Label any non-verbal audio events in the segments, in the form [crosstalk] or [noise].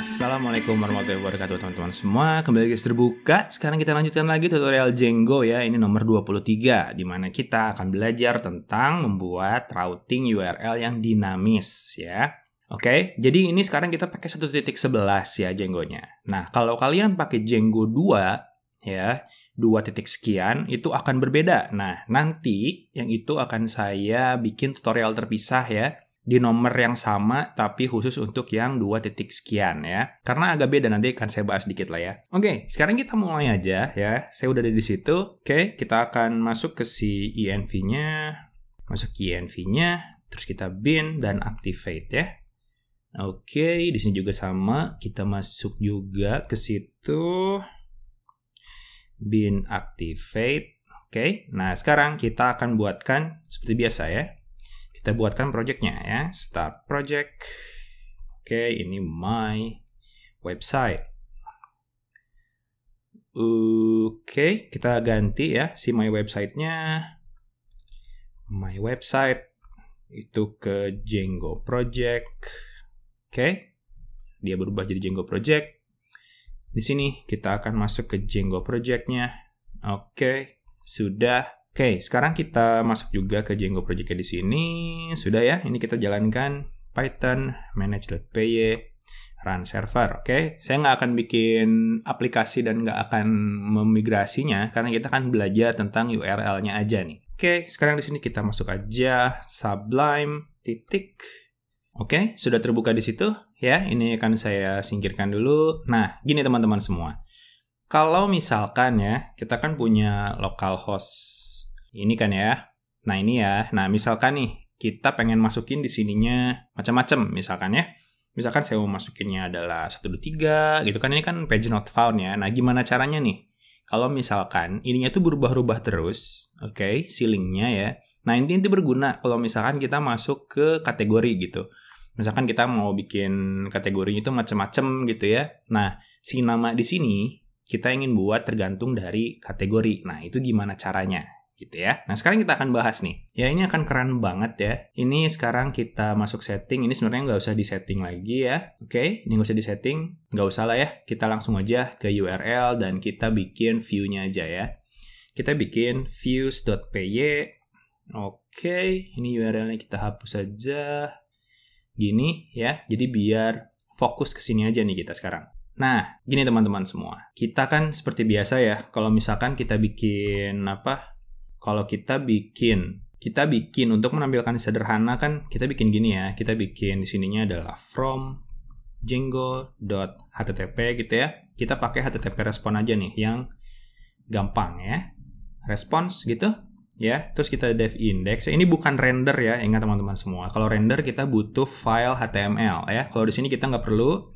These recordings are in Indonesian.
Assalamualaikum warahmatullahi wabarakatuh teman-teman semua Kembali lagi terbuka Sekarang kita lanjutkan lagi tutorial Django ya Ini nomor 23 Dimana kita akan belajar tentang membuat routing URL yang dinamis ya Oke, okay? jadi ini sekarang kita pakai 1.11 ya jenggonya. Nah, kalau kalian pakai jenggo 2 ya, 2 titik sekian itu akan berbeda. Nah, nanti yang itu akan saya bikin tutorial terpisah ya di nomor yang sama tapi khusus untuk yang 2 titik sekian ya. Karena agak beda nanti akan saya bahas sedikit lah ya. Oke, okay, sekarang kita mulai aja ya. Saya udah ada di situ. Oke, okay, kita akan masuk ke si INV-nya. E masuk INV-nya, e terus kita bin dan activate ya. Oke, okay, di sini juga sama. Kita masuk juga ke situ. Bin activate. Oke, okay. nah sekarang kita akan buatkan seperti biasa ya. Kita buatkan projectnya ya. Start project. Oke, okay, ini my website. Oke, okay, kita ganti ya si my websitenya. My website itu ke Django project. Oke, dia berubah jadi Django Project. Di sini kita akan masuk ke Django Project-nya. Oke, sudah. Oke, sekarang kita masuk juga ke Django Project-nya di sini. Sudah ya, ini kita jalankan Python manage.py run server. Oke, saya nggak akan bikin aplikasi dan nggak akan memigrasinya karena kita akan belajar tentang URL-nya aja nih. Oke, sekarang di sini kita masuk aja Sublime titik Oke, sudah terbuka di situ ya. Ini akan saya singkirkan dulu. Nah, gini teman-teman semua. Kalau misalkan ya, kita kan punya localhost ini kan ya. Nah, ini ya. Nah, misalkan nih kita pengen masukin di sininya macam-macam misalkan ya. Misalkan saya mau masukinnya adalah 123 gitu kan ini kan page not found ya. Nah, gimana caranya nih? Kalau misalkan ininya tuh berubah-ubah terus, oke, okay, ceilingnya ya. Nah, ini itu berguna kalau misalkan kita masuk ke kategori gitu misalkan kita mau bikin kategorinya itu macam-macam gitu ya. Nah, si nama di sini kita ingin buat tergantung dari kategori. Nah, itu gimana caranya? gitu ya. Nah, sekarang kita akan bahas nih. Ya, ini akan keren banget ya. Ini sekarang kita masuk setting. Ini sebenarnya nggak usah di setting lagi ya. Oke, ini nggak usah di setting. Nggak usah lah ya. Kita langsung aja ke URL dan kita bikin view-nya aja ya. Kita bikin views.py. Oke, ini URL-nya kita hapus aja. Gini ya, jadi biar fokus ke sini aja nih kita sekarang. Nah, gini teman-teman semua. Kita kan seperti biasa ya, kalau misalkan kita bikin apa? Kalau kita bikin, kita bikin untuk menampilkan sederhana kan kita bikin gini ya. Kita bikin di sininya adalah from http gitu ya. Kita pakai http respon aja nih yang gampang ya. Response gitu ya. Terus kita dev index. Ya, ini bukan render ya, ingat teman-teman semua. Kalau render kita butuh file HTML ya. Kalau di sini kita nggak perlu.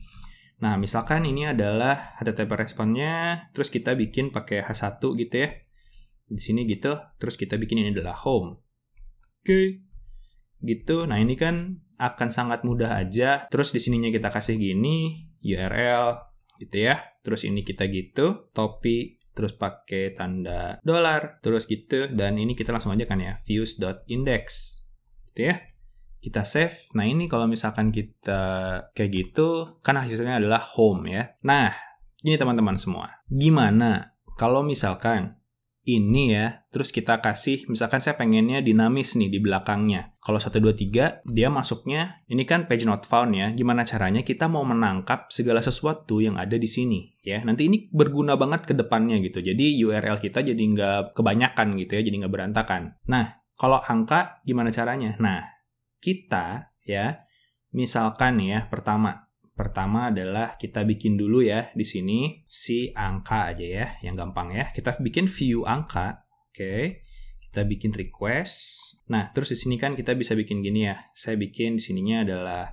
Nah, misalkan ini adalah HTTP responnya, terus kita bikin pakai H1 gitu ya. Di sini gitu, terus kita bikin ini adalah home. Oke. Okay. Gitu. Nah, ini kan akan sangat mudah aja. Terus di sininya kita kasih gini, URL gitu ya. Terus ini kita gitu, topi terus pakai tanda dolar, terus gitu. Dan ini kita langsung aja kan ya, views.index. Gitu ya. Kita save. Nah ini kalau misalkan kita kayak gitu, kan hasilnya adalah home ya. Nah, ini teman-teman semua. Gimana kalau misalkan ini ya, terus kita kasih, misalkan saya pengennya dinamis nih di belakangnya. Kalau 1, 2, 3, dia masuknya, ini kan page not found ya, gimana caranya kita mau menangkap segala sesuatu yang ada di sini. ya Nanti ini berguna banget ke depannya gitu, jadi URL kita jadi nggak kebanyakan gitu ya, jadi nggak berantakan. Nah, kalau angka gimana caranya? Nah, kita ya, misalkan ya, pertama, Pertama adalah kita bikin dulu ya di sini si angka aja ya, yang gampang ya. Kita bikin view angka, oke. Okay. Kita bikin request. Nah, terus di sini kan kita bisa bikin gini ya. Saya bikin di sininya adalah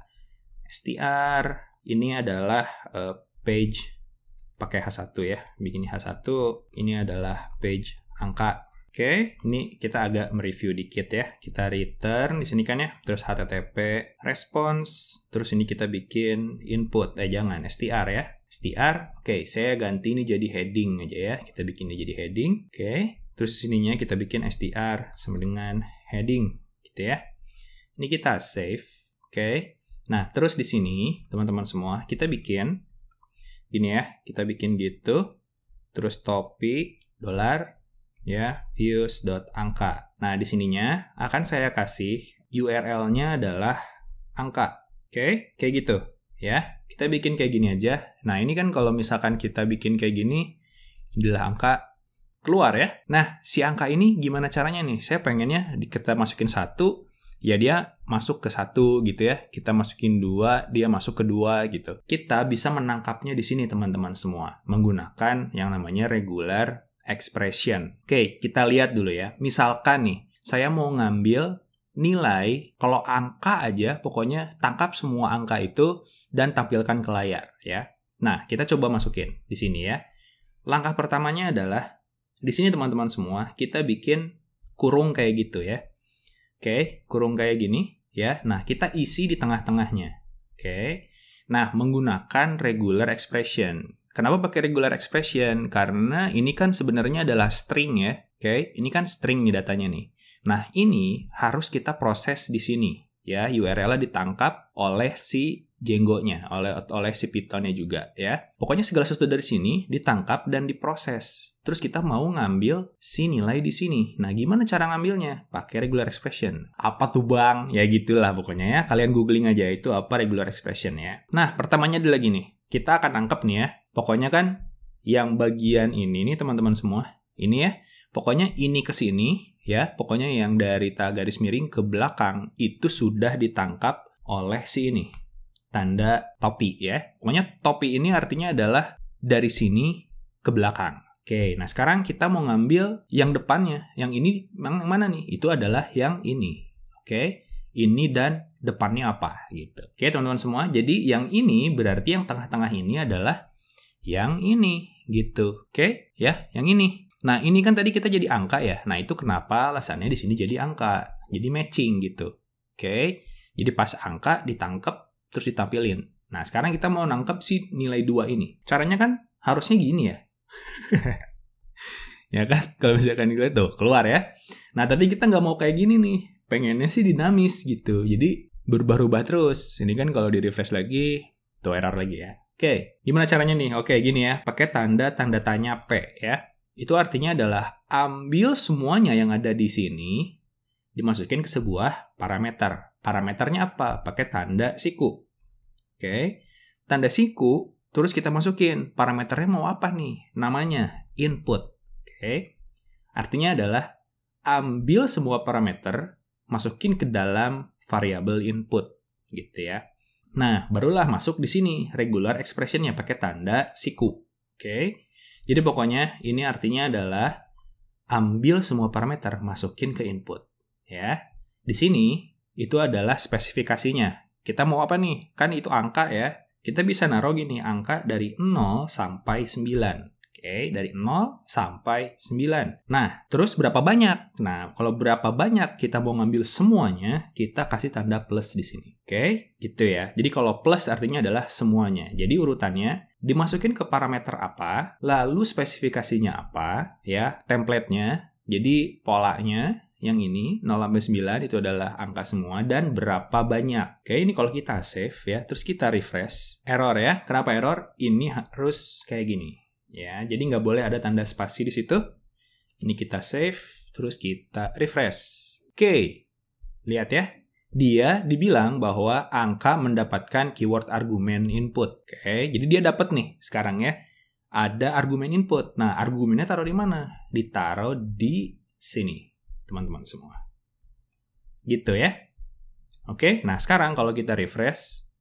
str, ini adalah uh, page pakai H1 ya. Bikin H1, ini adalah page angka Oke, ini kita agak mereview dikit ya. Kita return di sini kan ya, terus HTTP response, terus ini kita bikin input, eh jangan str ya. STR, oke, saya ganti ini jadi heading aja ya. Kita bikin ini jadi heading, oke. Okay. Terus sininya kita bikin STR sama dengan heading, gitu ya. Ini kita save, oke. Nah, terus di sini, teman-teman semua, kita bikin, gini ya, kita bikin gitu, terus topi, dolar, ya views angka. Nah, di sininya akan saya kasih URL-nya adalah angka. Oke, okay? kayak gitu ya. Kita bikin kayak gini aja. Nah, ini kan kalau misalkan kita bikin kayak gini adalah angka keluar ya. Nah, si angka ini gimana caranya nih? Saya pengennya kita masukin satu, ya dia masuk ke satu gitu ya. Kita masukin dua, dia masuk ke dua gitu. Kita bisa menangkapnya di sini teman-teman semua menggunakan yang namanya regular expression. Oke, kita lihat dulu ya. Misalkan nih, saya mau ngambil nilai, kalau angka aja, pokoknya tangkap semua angka itu dan tampilkan ke layar ya. Nah, kita coba masukin di sini ya. Langkah pertamanya adalah, di sini teman-teman semua, kita bikin kurung kayak gitu ya. Oke, kurung kayak gini ya. Nah, kita isi di tengah-tengahnya. Oke. Nah, menggunakan regular expression. Kenapa pakai regular expression? Karena ini kan sebenarnya adalah string ya, oke? Okay? Ini kan string nih datanya nih. Nah, ini harus kita proses di sini ya. URL-nya ditangkap oleh si jenggonya, oleh oleh si python juga ya. Pokoknya segala sesuatu dari sini ditangkap dan diproses. Terus kita mau ngambil si nilai di sini. Nah, gimana cara ngambilnya? Pakai regular expression. Apa tuh bang? Ya gitulah pokoknya ya. Kalian googling aja itu apa regular expression ya. Nah, pertamanya adalah gini. Kita akan angkep nih ya Pokoknya kan yang bagian ini nih teman-teman semua, ini ya, pokoknya ini ke sini ya, pokoknya yang dari tak garis miring ke belakang itu sudah ditangkap oleh si ini. Tanda topi ya. Pokoknya topi ini artinya adalah dari sini ke belakang. Oke, nah sekarang kita mau ngambil yang depannya. Yang ini yang mana nih? Itu adalah yang ini. Oke, ini dan depannya apa gitu. Oke, teman-teman semua. Jadi yang ini berarti yang tengah-tengah ini adalah yang ini gitu. Oke, okay? ya, yang ini. Nah, ini kan tadi kita jadi angka ya. Nah, itu kenapa alasannya di sini jadi angka. Jadi matching gitu. Oke. Okay? Jadi pas angka ditangkap terus ditampilin. Nah, sekarang kita mau nangkep si nilai 2 ini. Caranya kan harusnya gini ya. [laughs] ya kan? Kalau misalkan dilihat tuh, keluar ya. Nah, tapi kita nggak mau kayak gini nih. Pengennya sih dinamis gitu. Jadi berubah-ubah terus. Ini kan kalau di refresh lagi, tuh error lagi ya. Oke, gimana caranya nih? Oke, gini ya. Pakai tanda tanda tanya P ya. Itu artinya adalah ambil semuanya yang ada di sini dimasukin ke sebuah parameter. Parameternya apa? Pakai tanda siku. Oke. Tanda siku terus kita masukin parameternya mau apa nih? Namanya input. Oke. Artinya adalah ambil semua parameter masukin ke dalam variabel input gitu ya. Nah, barulah masuk di sini regular expressionnya pakai tanda siku. Oke, okay? jadi pokoknya ini artinya adalah ambil semua parameter, masukin ke input. Ya, di sini itu adalah spesifikasinya. Kita mau apa nih? Kan itu angka ya. Kita bisa naruh gini, angka dari 0 sampai 9. Oke, dari 0 sampai 9. Nah, terus berapa banyak? Nah, kalau berapa banyak kita mau ngambil semuanya, kita kasih tanda plus di sini. Oke, gitu ya. Jadi kalau plus artinya adalah semuanya. Jadi urutannya dimasukin ke parameter apa, lalu spesifikasinya apa, ya, templatenya. Jadi polanya, yang ini 0 sampai 9 itu adalah angka semua dan berapa banyak. Oke, ini kalau kita save ya, terus kita refresh, error ya. Kenapa error? Ini harus kayak gini. Ya, jadi nggak boleh ada tanda spasi di situ. Ini kita save, terus kita refresh. Oke, lihat ya. Dia dibilang bahwa angka mendapatkan keyword argumen input. Oke, jadi dia dapat nih sekarang ya. Ada argumen input. Nah, argumennya taruh di mana? Ditaruh di sini, teman-teman semua. Gitu ya. Oke, nah sekarang kalau kita refresh,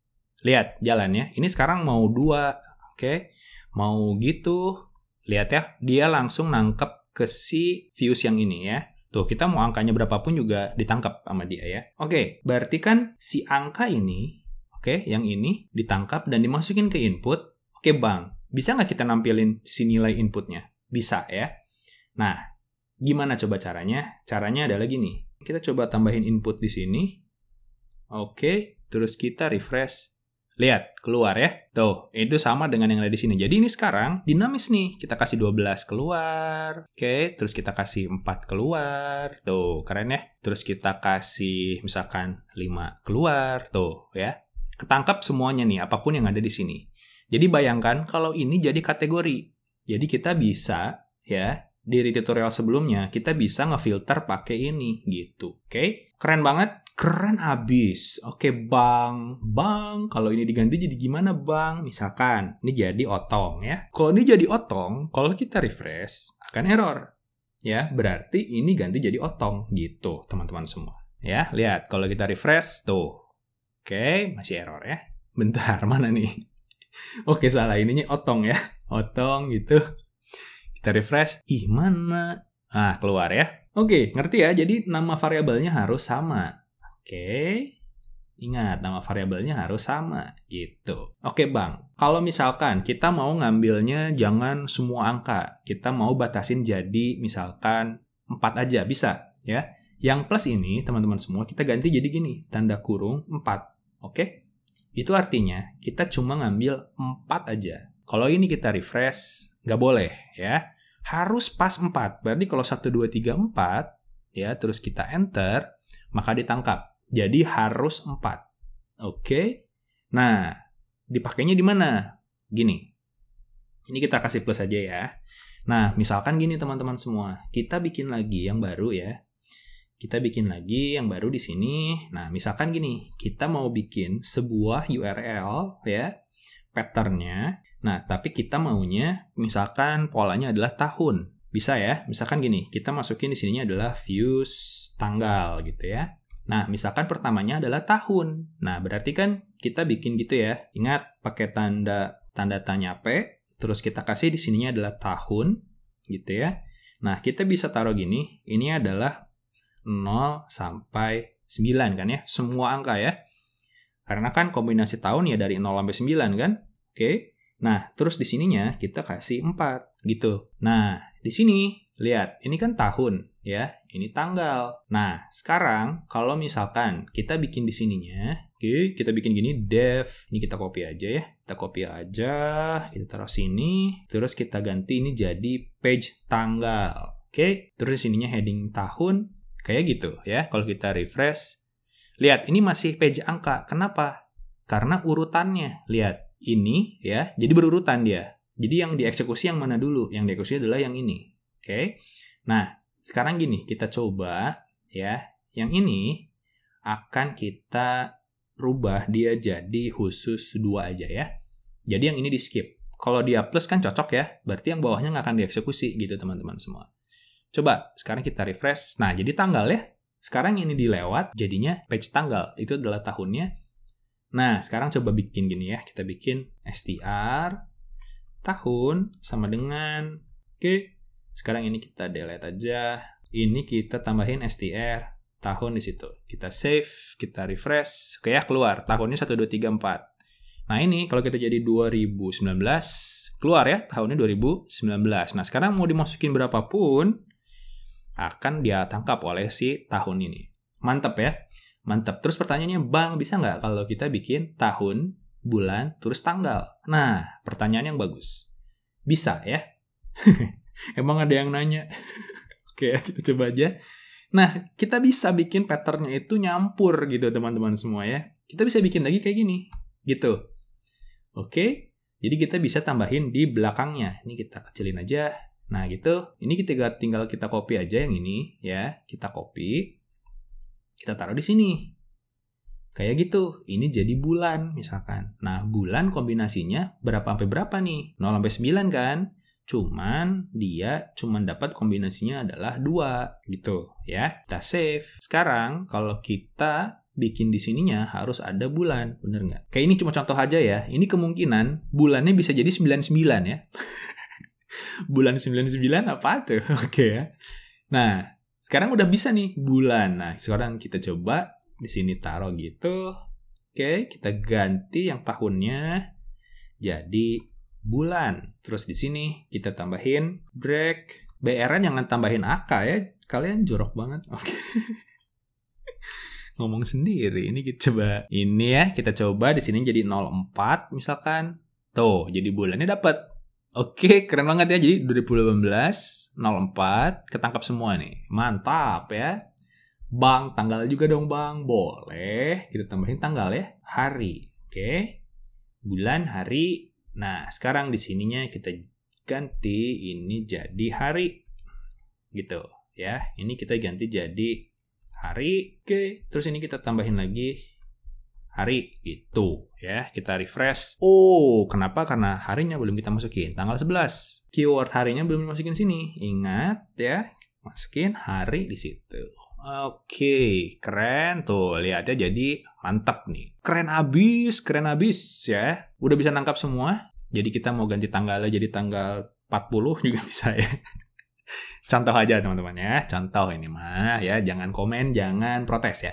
lihat jalannya. Ini sekarang mau dua, oke? Mau gitu, lihat ya, dia langsung nangkep ke si views yang ini ya. Tuh, kita mau angkanya berapapun juga ditangkap sama dia ya. Oke, berarti kan si angka ini, oke, yang ini ditangkap dan dimasukin ke input. Oke, Bang, bisa nggak kita nampilin si nilai inputnya? Bisa ya. Nah, gimana coba caranya? Caranya ada lagi nih. Kita coba tambahin input di sini. Oke, terus kita refresh. Lihat, keluar ya. Tuh, itu sama dengan yang ada di sini. Jadi ini sekarang dinamis nih. Kita kasih 12 keluar. Oke, terus kita kasih 4 keluar. Tuh, keren ya. Terus kita kasih misalkan 5 keluar. Tuh, ya. Ketangkap semuanya nih, apapun yang ada di sini. Jadi bayangkan kalau ini jadi kategori. Jadi kita bisa ya di tutorial sebelumnya kita bisa ngefilter pakai ini gitu. Oke? Keren banget keren abis. Oke bang, bang kalau ini diganti jadi gimana bang? Misalkan ini jadi otong ya. Kalau ini jadi otong, kalau kita refresh akan error. Ya, berarti ini ganti jadi otong gitu teman-teman semua. Ya, lihat kalau kita refresh tuh. Oke, masih error ya. Bentar, [laughs] mana nih? Oke, salah ininya otong ya. Otong gitu. Kita refresh. Ih, mana? Ah, keluar ya. Oke, ngerti ya? Jadi nama variabelnya harus sama. Oke. Ingat, nama variabelnya harus sama gitu. Oke, Bang. Kalau misalkan kita mau ngambilnya jangan semua angka. Kita mau batasin jadi misalkan 4 aja bisa, ya. Yang plus ini, teman-teman semua, kita ganti jadi gini, tanda kurung 4. Oke? Itu artinya kita cuma ngambil 4 aja. Kalau ini kita refresh, nggak boleh, ya. Harus pas 4. Berarti kalau 1 2 3 4 ya, terus kita enter, maka ditangkap jadi harus 4. Oke. Nah, dipakainya di mana? Gini. Ini kita kasih plus aja ya. Nah, misalkan gini teman-teman semua. Kita bikin lagi yang baru ya. Kita bikin lagi yang baru di sini. Nah, misalkan gini. Kita mau bikin sebuah URL ya. Patternnya. Nah, tapi kita maunya misalkan polanya adalah tahun. Bisa ya. Misalkan gini. Kita masukin di sininya adalah views tanggal gitu ya. Nah, misalkan pertamanya adalah tahun. Nah, berarti kan kita bikin gitu ya. Ingat, pakai tanda tanda tanya P, terus kita kasih di sininya adalah tahun, gitu ya. Nah, kita bisa taruh gini, ini adalah 0 sampai 9 kan ya, semua angka ya. Karena kan kombinasi tahun ya dari 0 sampai 9 kan, oke. Nah, terus di sininya kita kasih 4 gitu. Nah, di sini, lihat, ini kan tahun ya, ini tanggal. Nah, sekarang kalau misalkan kita bikin di sininya, oke, okay, kita bikin gini Dev, ini kita copy aja ya. Kita copy aja, kita taruh sini, terus kita ganti ini jadi page tanggal. Oke, okay? terus sininya heading tahun, kayak gitu ya. Kalau kita refresh, lihat ini masih page angka. Kenapa? Karena urutannya, lihat ini ya, jadi berurutan dia. Jadi yang dieksekusi yang mana dulu? Yang dieksekusi adalah yang ini. Oke. Okay? Nah, sekarang gini, kita coba ya. Yang ini akan kita rubah dia jadi khusus dua aja ya. Jadi yang ini di skip. Kalau dia plus kan cocok ya, berarti yang bawahnya nggak akan dieksekusi gitu teman-teman semua. Coba sekarang kita refresh. Nah jadi tanggal ya. Sekarang ini dilewat, jadinya page tanggal. Itu adalah tahunnya. Nah sekarang coba bikin gini ya. Kita bikin str tahun sama dengan oke okay, sekarang ini kita delete aja. Ini kita tambahin str tahun di situ. Kita save, kita refresh. Oke ya, keluar. Tahunnya 1234 Nah, ini kalau kita jadi 2019 keluar ya tahunnya 2019. Nah, sekarang mau dimasukin berapapun akan dia tangkap oleh si tahun ini. Mantap ya. Mantap. Terus pertanyaannya, Bang, bisa nggak kalau kita bikin tahun, bulan, terus tanggal? Nah, pertanyaan yang bagus. Bisa ya. [laughs] Emang ada yang nanya? [laughs] Oke, kita coba aja. Nah, kita bisa bikin patternnya itu nyampur gitu teman-teman semua ya. Kita bisa bikin lagi kayak gini, gitu. Oke, jadi kita bisa tambahin di belakangnya. Ini kita kecilin aja. Nah gitu, ini kita tinggal kita copy aja yang ini ya. Kita copy, kita taruh di sini. Kayak gitu, ini jadi bulan misalkan. Nah bulan kombinasinya berapa sampai berapa nih? 0 sampai 9 kan? cuman dia cuman dapat kombinasinya adalah dua gitu ya kita save sekarang kalau kita bikin di sininya harus ada bulan bener nggak kayak ini cuma contoh aja ya ini kemungkinan bulannya bisa jadi 99 ya [laughs] bulan 99 apa tuh [laughs] oke okay, ya nah sekarang udah bisa nih bulan nah sekarang kita coba di sini taruh gitu oke okay, kita ganti yang tahunnya jadi bulan. Terus di sini kita tambahin break. BRN jangan tambahin AK ya. Kalian jorok banget. [laughs] Oke. Okay. Ngomong sendiri. Ini kita coba ini ya, kita coba di sini jadi 04 misalkan. Tuh, jadi bulannya dapat. Oke, okay, keren banget ya. Jadi 2018 04 ketangkap semua nih. Mantap ya. Bang, tanggal juga dong, Bang. Boleh. Kita tambahin tanggal ya. Hari. Oke. Okay. Bulan, hari, Nah, sekarang di sininya kita ganti ini jadi hari. Gitu ya. Ini kita ganti jadi hari. Oke, terus ini kita tambahin lagi hari itu ya. Kita refresh. Oh, kenapa? Karena harinya belum kita masukin. Tanggal 11. Keyword harinya belum dimasukin sini. Ingat ya, masukin hari di situ. Oke, keren tuh. Lihat ya, jadi mantap nih. Keren abis, keren abis ya. Udah bisa nangkap semua. Jadi kita mau ganti tanggalnya jadi tanggal 40 juga [laughs] bisa ya. contoh aja teman-teman ya. Contoh ini mah ya. Jangan komen, jangan protes ya.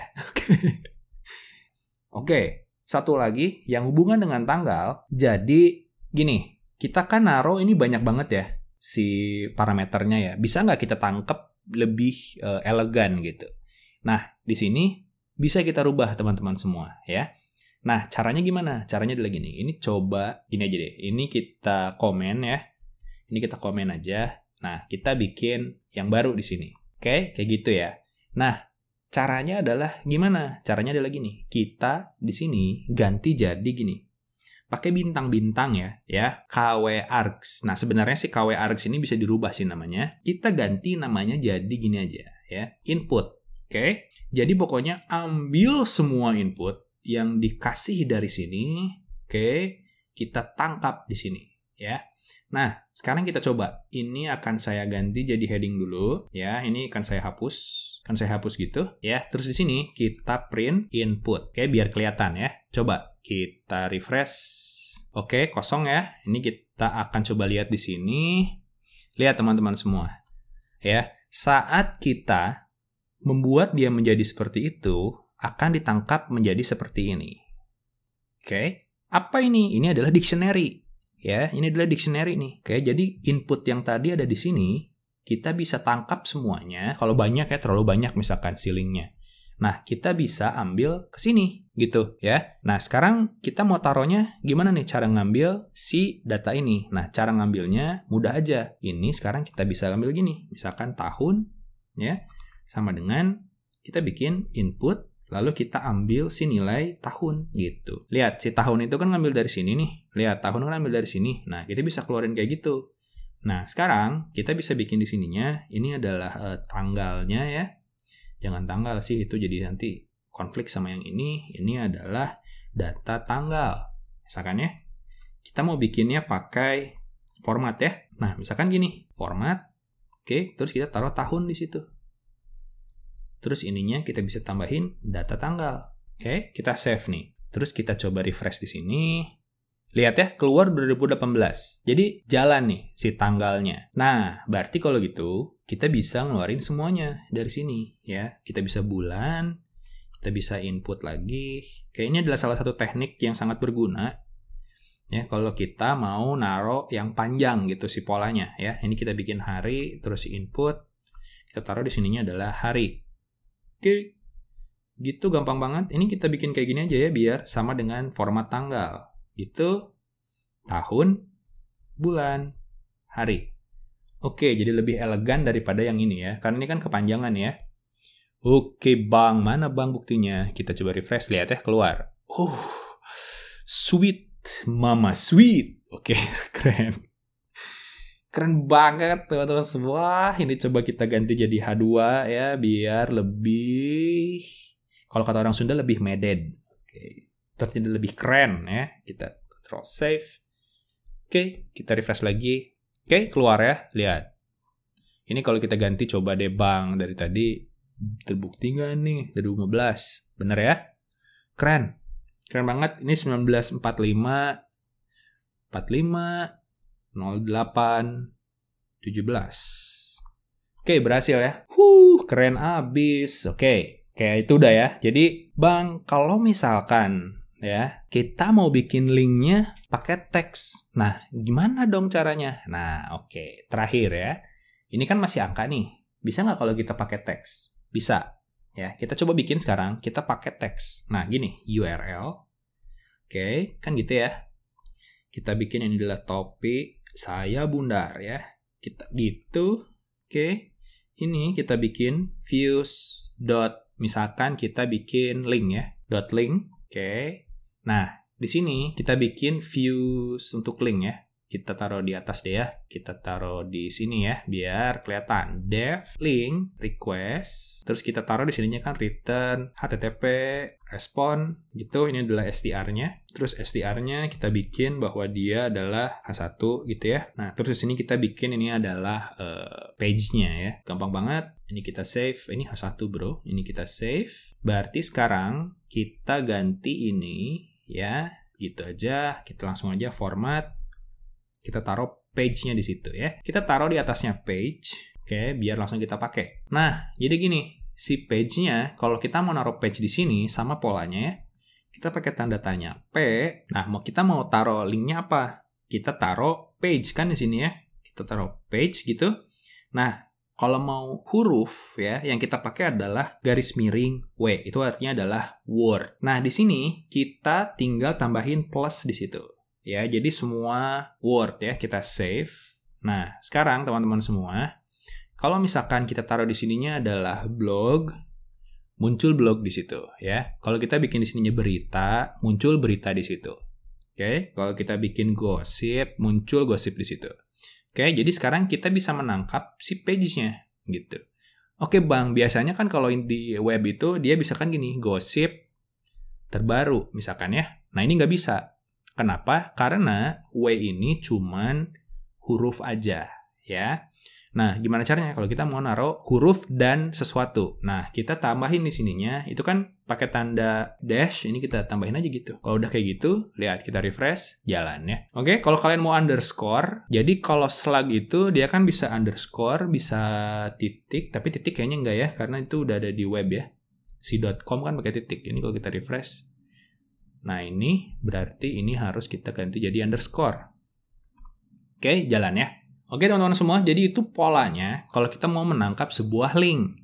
[laughs] Oke, satu lagi yang hubungan dengan tanggal. Jadi gini, kita kan naruh ini banyak banget ya si parameternya ya. Bisa nggak kita tangkep lebih uh, elegan gitu. Nah, di sini bisa kita rubah teman-teman semua ya. Nah, caranya gimana? Caranya adalah gini. Ini coba gini aja deh. Ini kita komen ya. Ini kita komen aja. Nah, kita bikin yang baru di sini. Oke, kayak gitu ya. Nah, caranya adalah gimana? Caranya adalah gini. Kita di sini ganti jadi gini pakai bintang-bintang ya, ya KW Arcs. Nah sebenarnya si KW Arcs ini bisa dirubah sih namanya. Kita ganti namanya jadi gini aja ya, input. Oke, okay? jadi pokoknya ambil semua input yang dikasih dari sini, oke, okay? kita tangkap di sini ya. Nah, sekarang kita coba. Ini akan saya ganti jadi heading dulu. Ya, ini akan saya hapus. akan saya hapus gitu. Ya, terus di sini kita print input. Oke, biar kelihatan ya. Coba kita refresh. Oke, kosong ya. Ini kita akan coba lihat di sini. Lihat teman-teman semua. Ya, saat kita membuat dia menjadi seperti itu, akan ditangkap menjadi seperti ini. Oke, apa ini? Ini adalah dictionary Ya, ini adalah dictionary nih. Oke, jadi input yang tadi ada di sini, kita bisa tangkap semuanya. Kalau banyak ya, terlalu banyak misalkan ceilingnya. Nah, kita bisa ambil ke sini gitu ya. Nah, sekarang kita mau taruhnya gimana nih cara ngambil si data ini? Nah, cara ngambilnya mudah aja. Ini sekarang kita bisa ambil gini, misalkan tahun ya sama dengan kita bikin input lalu kita ambil si nilai tahun gitu. Lihat, si tahun itu kan ngambil dari sini nih. Lihat, tahun kan ngambil dari sini. Nah, kita bisa keluarin kayak gitu. Nah, sekarang kita bisa bikin di sininya, ini adalah uh, tanggalnya ya. Jangan tanggal sih, itu jadi nanti konflik sama yang ini. Ini adalah data tanggal. Misalkan ya, kita mau bikinnya pakai format ya. Nah, misalkan gini, format, oke, terus kita taruh tahun di situ. Terus ininya kita bisa tambahin data tanggal. Oke, okay, kita save nih. Terus kita coba refresh di sini. Lihat ya, keluar 2018. Jadi jalan nih si tanggalnya. Nah, berarti kalau gitu kita bisa ngeluarin semuanya dari sini ya. Kita bisa bulan, kita bisa input lagi. Kayaknya adalah salah satu teknik yang sangat berguna ya kalau kita mau naruh yang panjang gitu si polanya ya. Ini kita bikin hari terus input kita taruh di sininya adalah hari. Oke, gitu gampang banget. Ini kita bikin kayak gini aja ya biar sama dengan format tanggal. Gitu, tahun, bulan, hari. Oke, jadi lebih elegan daripada yang ini ya. Karena ini kan kepanjangan ya. Oke bang, mana bang buktinya? Kita coba refresh, lihat ya keluar. Oh, sweet, mama sweet. Oke, [laughs] keren keren banget teman-teman semua ini coba kita ganti jadi H2 ya biar lebih kalau kata orang Sunda lebih meden oke tertindal lebih keren ya kita control save oke kita refresh lagi oke keluar ya lihat ini kalau kita ganti coba deh bang dari tadi terbukti nggak nih dari 15 bener ya keren keren banget ini 1945 45 08 17. Oke, berhasil ya. Huh, keren abis. Oke, kayak itu udah ya. Jadi, Bang, kalau misalkan ya, kita mau bikin linknya pakai teks. Nah, gimana dong caranya? Nah, oke. Terakhir ya. Ini kan masih angka nih. Bisa nggak kalau kita pakai teks? Bisa. Ya, kita coba bikin sekarang. Kita pakai teks. Nah, gini. URL. Oke, kan gitu ya. Kita bikin ini adalah topik saya bundar ya. Kita gitu. Oke. Okay. Ini kita bikin views dot misalkan kita bikin link ya. Dot link. Oke. Okay. Nah, di sini kita bikin views untuk link ya kita taruh di atas deh ya. Kita taruh di sini ya, biar kelihatan. Dev link request, terus kita taruh di sininya kan return http respon gitu. Ini adalah STR-nya. Terus STR-nya kita bikin bahwa dia adalah H1 gitu ya. Nah, terus di sini kita bikin ini adalah uh, page-nya ya. Gampang banget. Ini kita save, ini H1 bro. Ini kita save. Berarti sekarang kita ganti ini ya gitu aja kita langsung aja format kita taruh page-nya di situ ya. Kita taruh di atasnya page, oke, okay, biar langsung kita pakai. Nah, jadi gini, si page-nya, kalau kita mau naruh page di sini, sama polanya ya, kita pakai tanda tanya P. Nah, mau kita mau taruh link-nya apa? Kita taruh page kan di sini ya. Kita taruh page gitu. Nah, kalau mau huruf ya, yang kita pakai adalah garis miring W. Itu artinya adalah word. Nah, di sini kita tinggal tambahin plus di situ ya jadi semua word ya kita save nah sekarang teman-teman semua kalau misalkan kita taruh di sininya adalah blog muncul blog di situ ya kalau kita bikin di sininya berita muncul berita di situ oke okay? kalau kita bikin gosip muncul gosip di situ oke okay? jadi sekarang kita bisa menangkap si pagesnya gitu oke okay, bang biasanya kan kalau di web itu dia bisa kan gini gosip terbaru misalkan ya nah ini nggak bisa Kenapa? Karena W ini cuman huruf aja, ya. Nah, gimana caranya kalau kita mau naruh huruf dan sesuatu? Nah, kita tambahin di sininya, itu kan pakai tanda dash, ini kita tambahin aja gitu. Kalau udah kayak gitu, lihat kita refresh, jalan ya. Oke, kalau kalian mau underscore, jadi kalau slug itu dia kan bisa underscore, bisa titik, tapi titik kayaknya enggak ya, karena itu udah ada di web ya. Si .com kan pakai titik, ini kalau kita refresh, Nah ini berarti ini harus kita ganti jadi underscore. Oke, jalan ya. Oke teman-teman semua, jadi itu polanya kalau kita mau menangkap sebuah link.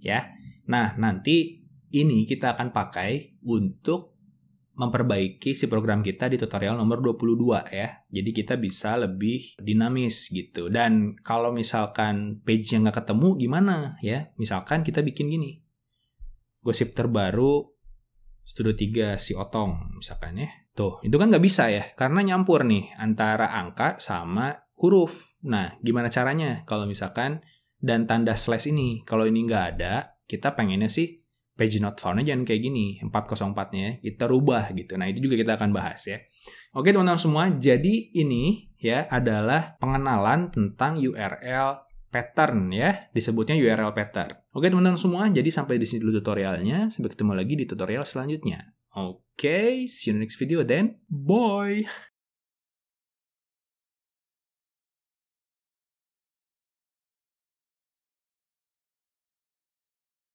ya. Nah nanti ini kita akan pakai untuk memperbaiki si program kita di tutorial nomor 22 ya. Jadi kita bisa lebih dinamis gitu. Dan kalau misalkan page nya nggak ketemu gimana ya? Misalkan kita bikin gini. Gosip terbaru Studio 3 si Otong misalkan ya. Tuh, itu kan nggak bisa ya, karena nyampur nih antara angka sama huruf. Nah, gimana caranya kalau misalkan dan tanda slash ini, kalau ini nggak ada, kita pengennya sih page not found-nya jangan kayak gini, 404-nya kita rubah gitu. Nah, itu juga kita akan bahas ya. Oke, teman-teman semua, jadi ini ya adalah pengenalan tentang URL pattern ya, disebutnya URL pattern. Oke teman-teman semua, jadi sampai di sini dulu tutorialnya. Sampai ketemu lagi di tutorial selanjutnya. Oke, see you next video then. Bye!